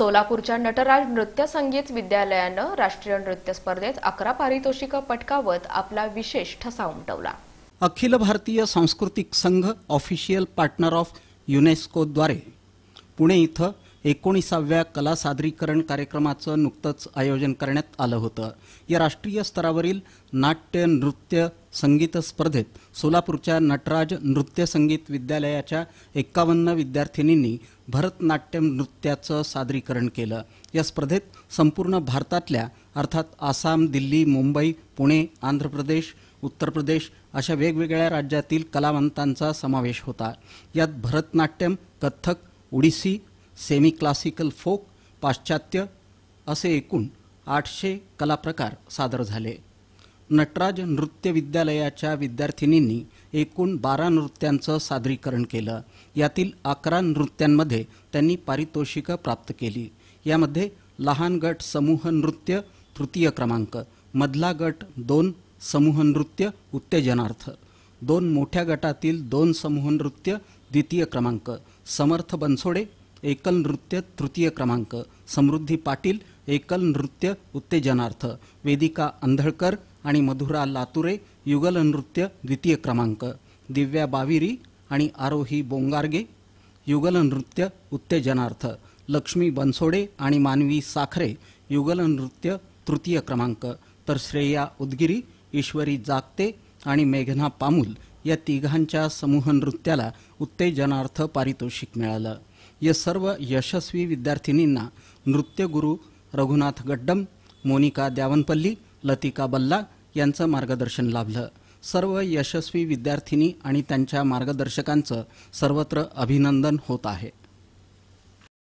सोलापूरच्या नटराज नृत्य संगीत विद्यालयानं राष्ट्रीय नृत्य स्पर्धेत अकरा पारितोषिक पटकावत आपला विशेष ठसा उमटवला अखिल भारतीय सांस्कृतिक संघ ऑफिशियल पार्टनर ऑफ युनेस्को द्वारे पुणे इथं एकोणीसाव्या कला सादरीकरण कार्यक्रमाचं नुकतंच आयोजन करण्यात आलं होतं या राष्ट्रीय स्तरावरील नाट्य नृत्य संगीत स्पर्धेत सोलापूरच्या नटराज नृत्य संगीत विद्यालयाच्या एक्कावन्न विद्यार्थिनींनी भरतनाट्यम नृत्याचं सादरीकरण केलं या स्पर्धेत संपूर्ण भारतातल्या अर्थात आसाम दिल्ली मुंबई पुणे आंध्र प्रदेश उत्तर प्रदेश अशा वेगवेगळ्या राज्यातील कलावंतांचा समावेश होता यात Bharatanatyam Kathak Odissi semi classical folk पाश्चात्य असे एकूण आठशे कलाप्रकार सादर झाले नटराज नृत्य विद्यालयाच्या विद्यार्थिनींनी एकूण बारा नृत्यांचं सादरीकरण केलं यातील अकरा नृत्यांमध्ये त्यांनी पारितोषिकं प्राप्त केली यामध्ये लहान गट समूह नृत्य तृतीय क्रमांक मधला गट दोन समूह नृत्य उत्तेजनार्थ दोन मोठ्या गटातील दोन समूह नृत्य द्वितीय क्रमांक समर्थ बनसोडे एकल नृत्य तृतीय क्रमांक समृद्धी पाटील एकल नृत्य उत्तेजनार्थ वेदिका अंधळकर आणि मधुरा लातुरे युगल नृत्य द्वितीय क्रमांक दिव्या बाविरी आणि आरोही बोंगारगे युगल नृत्य उत्तेजनार्थ लक्ष्मी बनसोडे आणि मानवी साखरे युगल नृत्य तृतीय क्रमांक तर श्रेया उदगिरी ईश्वरी जागते आणि मेघना पामूल या तिघांच्या समूह नृत्याला उत्तेजनार्थ पारितोषिक मिळालं या सर्व यशस्वी विद्यार्थिनींना नृत्यगुरू रघुनाथ गड्डम मोनिका द्यावनपल्ली लतिका बल्ला यांचं मार्गदर्शन लाभलं सर्व यशस्वी विद्यार्थिनी आणि त्यांच्या मार्गदर्शकांचं सर्वत्र अभिनंदन होत आहे